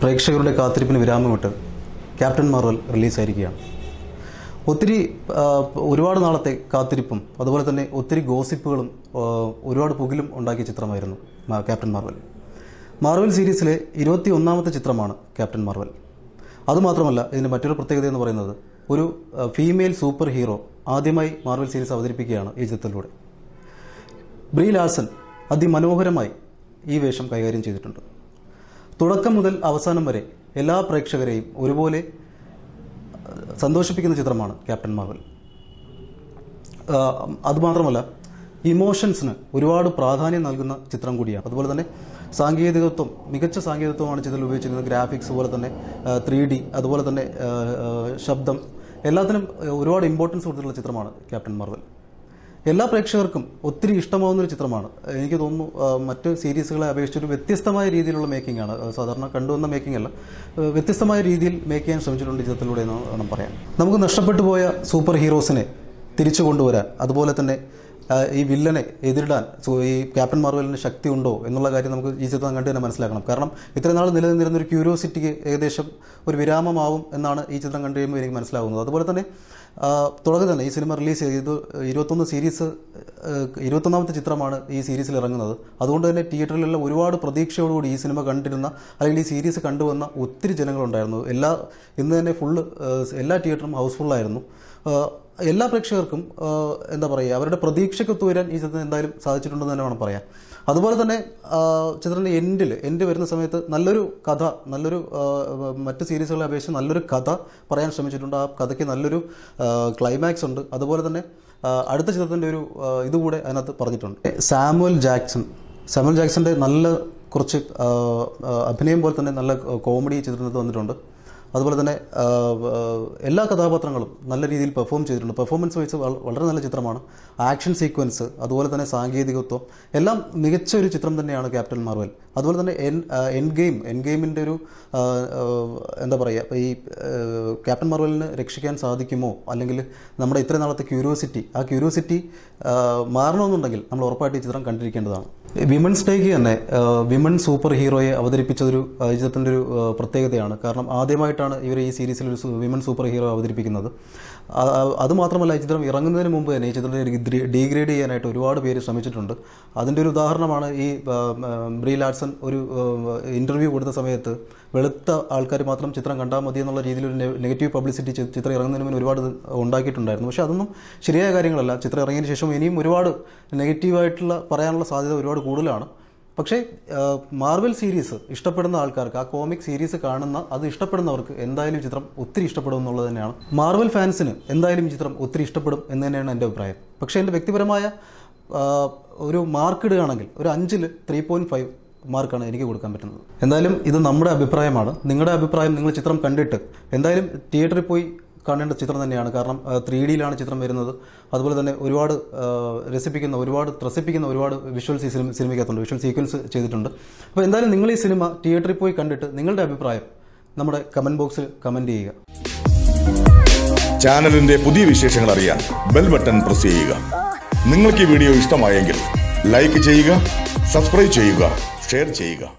പ്രേക്ഷകരുടെ കാത്തിരിപ്പിന് വിരാമമിട്ട് captain Marvel റിലീസായിരിക്കുകയാണ് ഒത്തിരി ഒരുപാട് നാളത്തെ കാത്തിരിപ്പും അതുപോലെ തന്നെ ഒത്തിരി ഗോസിപ്പുകളും ഒരുപാട് പുകിലും ഉണ്ടാക്കിയ ചിത്രമായിരുന്നു ക്യാപ്റ്റൻ മാർവൽ മാർവൽ സീരീസിലെ ഇരുപത്തി ഒന്നാമത്തെ ചിത്രമാണ് ക്യാപ്റ്റൻ മാർവൽ അതുമാത്രമല്ല ഇതിൻ്റെ മറ്റൊരു പ്രത്യേകത എന്ന് പറയുന്നത് ഒരു ഫീമെയിൽ സൂപ്പർ ഹീറോ ആദ്യമായി മാർവൽ സീരീസ് അവതരിപ്പിക്കുകയാണ് ഈ ചിത്രത്തിലൂടെ ബ്രീ ലാസൻ അതിമനോഹരമായി ഈ വേഷം കൈകാര്യം ചെയ്തിട്ടുണ്ട് തുടക്കം മുതൽ അവസാനം വരെ എല്ലാ പ്രേക്ഷകരെയും ഒരുപോലെ സന്തോഷിപ്പിക്കുന്ന ചിത്രമാണ് ക്യാപ്റ്റൻ മാർവൽ അതുമാത്രമല്ല ഇമോഷൻസിന് ഒരുപാട് പ്രാധാന്യം നൽകുന്ന ചിത്രം കൂടിയാണ് അതുപോലെ തന്നെ സാങ്കേതികത്വം മികച്ച സാങ്കേതികത്വമാണ് ചിത്രത്തിൽ ഉപയോഗിച്ചിരുന്നത് ഗ്രാഫിക്സ് പോലെ തന്നെ ത്രീ ഡി അതുപോലെ തന്നെ ശബ്ദം എല്ലാത്തിനും ഒരുപാട് ഇമ്പോർട്ടൻസ് കൊടുത്തിട്ടുള്ള ചിത്രമാണ് ക്യാപ്റ്റൻ മാർവൽ എല്ലാ പ്രേക്ഷകർക്കും ഒത്തിരി ഇഷ്ടമാവുന്ന ഒരു ചിത്രമാണ് എനിക്ക് തോന്നുന്നു മറ്റ് സീരീസുകളെ അപേക്ഷിച്ച് ഒരു വ്യത്യസ്തമായ രീതിയിലുള്ള മേക്കിംഗ് ആണ് സാധാരണ കണ്ടുവന്ന മേക്കിംഗ് അല്ല വ്യത്യസ്തമായ രീതിയിൽ മേക്ക് ചെയ്യാൻ ശ്രമിച്ചിട്ടുണ്ട് ചിത്രത്തിലൂടെ എന്ന് വേണം പറയാം നമുക്ക് നഷ്ടപ്പെട്ടു പോയ സൂപ്പർ ഹീറോസിനെ തിരിച്ചു കൊണ്ടുവരാൻ അതുപോലെ തന്നെ ഈ വില്ലനെ എതിരിടാൻ ഈ ക്യാപ്റ്റൻ മാർവലിന് ശക്തി ഉണ്ടോ എന്നുള്ള കാര്യം നമുക്ക് ഈ ചിത്രം കണ്ടു തന്നെ മനസ്സിലാക്കണം കാരണം ഇത്രയും നാൾ നിലനിന്നിരുന്ന ഒരു ക്യൂരിയോസിറ്റിക്ക് ഏകദേശം ഒരു വിരാമമാവും എന്നാണ് ഈ ചിത്രം കണ്ടു കഴിയുമ്പോൾ എനിക്ക് മനസ്സിലാകുന്നത് അതുപോലെ തന്നെ തുടക്കം തന്നെ ഈ സിനിമ റിലീസ് ചെയ്ത് ഇരുപത്തൊന്ന് സീരീസ് ഇരുപത്തൊന്നാമത്തെ ചിത്രമാണ് ഈ സീരീസിൽ ഇറങ്ങുന്നത് അതുകൊണ്ട് തന്നെ തിയേറ്ററിലുള്ള ഒരുപാട് പ്രതീക്ഷയോടുകൂടി ഈ സിനിമ കണ്ടിരുന്ന അല്ലെങ്കിൽ ഈ സീരീസ് കണ്ടുവന്ന ഒത്തിരി ജനങ്ങളുണ്ടായിരുന്നു എല്ലാ ഇന്ന് തന്നെ ഫുള്ള് എല്ലാ തിയേറ്ററും ഹൗസ്ഫുള്ളായിരുന്നു എല്ലാ പ്രേക്ഷകർക്കും എന്താ പറയുക അവരുടെ പ്രതീക്ഷയ്ക്കൊത്തു വരാൻ ഈ ചിത്രം എന്തായാലും സാധിച്ചിട്ടുണ്ടെന്ന് തന്നെ വേണം പറയാൻ അതുപോലെ തന്നെ ചിത്രത്തിൻ്റെ എൻഡിൽ എൻഡ് വരുന്ന സമയത്ത് നല്ലൊരു കഥ നല്ലൊരു മറ്റ് സീരീസുകളെ അപേക്ഷിച്ച് നല്ലൊരു കഥ പറയാൻ ശ്രമിച്ചിട്ടുണ്ട് ആ കഥയ്ക്ക് നല്ലൊരു ക്ലൈമാക്സ് ഉണ്ട് അതുപോലെ തന്നെ അടുത്ത ചിത്രത്തിൻ്റെ ഒരു ഇതുകൂടെ അതിനകത്ത് പറഞ്ഞിട്ടുണ്ട് സാമുവൽ ജാക്സൺ സാമുവൽ ജാക്സൻ്റെ നല്ല കുറച്ച് അഭിനയം പോലെ തന്നെ നല്ല കോമഡി ചിത്രത്തിനകത്ത് വന്നിട്ടുണ്ട് അതുപോലെ തന്നെ എല്ലാ കഥാപാത്രങ്ങളും നല്ല രീതിയിൽ പെർഫോം ചെയ്തിട്ടുണ്ട് പെർഫോമൻസ് വൈസ് വളരെ നല്ല ചിത്രമാണ് ആക്ഷൻ സീക്വൻസ് അതുപോലെ തന്നെ സാങ്കേതികത്വം എല്ലാം മികച്ച ഒരു ചിത്രം തന്നെയാണ് ക്യാപ്റ്റൻ മാർവൽ അതുപോലെ തന്നെ എൻ എൻ ഗെയിം എൻ ഗെയിമിൻ്റെ ഒരു എന്താ പറയുക ഈ ക്യാപ്റ്റൻ മാർവലിന് രക്ഷിക്കാൻ സാധിക്കുമോ അല്ലെങ്കിൽ നമ്മുടെ ഇത്രയും നാളത്തെ ക്യൂരിയോസിറ്റി ആ ക്യൂരിയോസിറ്റി മാറണമെന്നുണ്ടെങ്കിൽ നമ്മൾ ഉറപ്പായിട്ട് ഈ ചിത്രം കണ്ടിരിക്കേണ്ടതാണ് വിമൻസ് ഡേക്ക് തന്നെ വിമൺ സൂപ്പർ ഹീറോയെ അവതരിപ്പിച്ചതൊരു ചിത്രത്തിൻ്റെ ഒരു പ്രത്യേകതയാണ് കാരണം ആദ്യമായിട്ടാണ് ഇവർ ഈ സീരീസിൽ ഒരു വിമൺ സൂപ്പർ ഹീറോ അവതരിപ്പിക്കുന്നത് അതുമാത്രമല്ല ഈ ചിത്രം ഇറങ്ങുന്നതിന് മുമ്പ് തന്നെ ഈ ചിത്രത്തെ ഡീഗ്രേഡ് ചെയ്യാനായിട്ട് ഒരുപാട് പേര് ശ്രമിച്ചിട്ടുണ്ട് അതിൻ്റെ ഒരു ഉദാഹരണമാണ് ഈ ബ്രീ ലാഡ്സൺ ഒരു ഇൻ്റർവ്യൂ കൊടുത്ത സമയത്ത് വെളുത്ത ആൾക്കാർ മാത്രം ചിത്രം കണ്ടാൽ മതി എന്നുള്ള രീതിയിൽ ഒരു നെഗറ്റീവ് പബ്ലിസിറ്റി ചിത്രം ഇറങ്ങുന്നതിന് മുന്നേ ഒരുപാട് ഉണ്ടാക്കിയിട്ടുണ്ടായിരുന്നു പക്ഷേ അതൊന്നും ശരിയായ കാര്യങ്ങളല്ല ചിത്രം ഇറങ്ങിയതിന് ശേഷം ഇനിയും ഒരുപാട് നെഗറ്റീവായിട്ടുള്ള പറയാനുള്ള സാധ്യത ഒരുപാട് കൂടുതലാണ് പക്ഷേ മാർവൽ സീരീസ് ഇഷ്ടപ്പെടുന്ന ആൾക്കാർക്ക് ആ കോമിക് സീരീസ് കാണുന്ന അത് ഇഷ്ടപ്പെടുന്നവർക്ക് എന്തായാലും ചിത്രം ഒത്തിരി ഇഷ്ടപ്പെടും എന്നുള്ളത് തന്നെയാണ് മാർവൽ ഫാൻസിന് എന്തായാലും ചിത്രം ഒത്തിരി ഇഷ്ടപ്പെടും എന്ന് തന്നെയാണ് എൻ്റെ അഭിപ്രായം പക്ഷേ എൻ്റെ വ്യക്തിപരമായ ഒരു മാർക്ക് ഇടുകയാണെങ്കിൽ ഒരു അഞ്ചിൽ ത്രീ പോയിൻറ്റ് ഫൈവ് മാർക്കാണ് എനിക്ക് കൊടുക്കാൻ പറ്റുന്നത് എന്തായാലും ഇത് നമ്മുടെ അഭിപ്രായമാണ് നിങ്ങളുടെ അഭിപ്രായം നിങ്ങൾ ചിത്രം കണ്ടിട്ട് എന്തായാലും തിയേറ്ററിൽ പോയി കാണേണ്ട ചിത്രം തന്നെയാണ് കാരണം ത്രീ ഡിയിലാണ് ചിത്രം വരുന്നത് അതുപോലെ തന്നെ ഒരുപാട് രസിപ്പിക്കുന്ന ഒരുപാട് ത്രസിപ്പിക്കുന്ന ഒരുപാട് വിഷ്വൽസ് ഈ സിനിമ സിനിമയ്ക്കകത്തുണ്ട് വിഷ്വൽ സീക്വൻസ് ചെയ്തിട്ടുണ്ട് അപ്പോൾ എന്തായാലും നിങ്ങൾ ഈ സിനിമ തിയേറ്ററിൽ പോയി കണ്ടിട്ട് നിങ്ങളുടെ അഭിപ്രായം നമ്മുടെ കമൻറ്റ് ബോക്സിൽ കമൻറ്റ് ചെയ്യുക ചാനലിന്റെ പുതിയ വിശേഷങ്ങൾ അറിയാൻ ബെൽ ബട്ടൺ പ്രസ് ചെയ്യുക നിങ്ങൾക്ക് ഈ വീഡിയോ ഇഷ്ടമായെങ്കിൽ ലൈക്ക് ചെയ്യുക സബ്സ്ക്രൈബ് ചെയ്യുക ഷെയർ ചെയ്യുക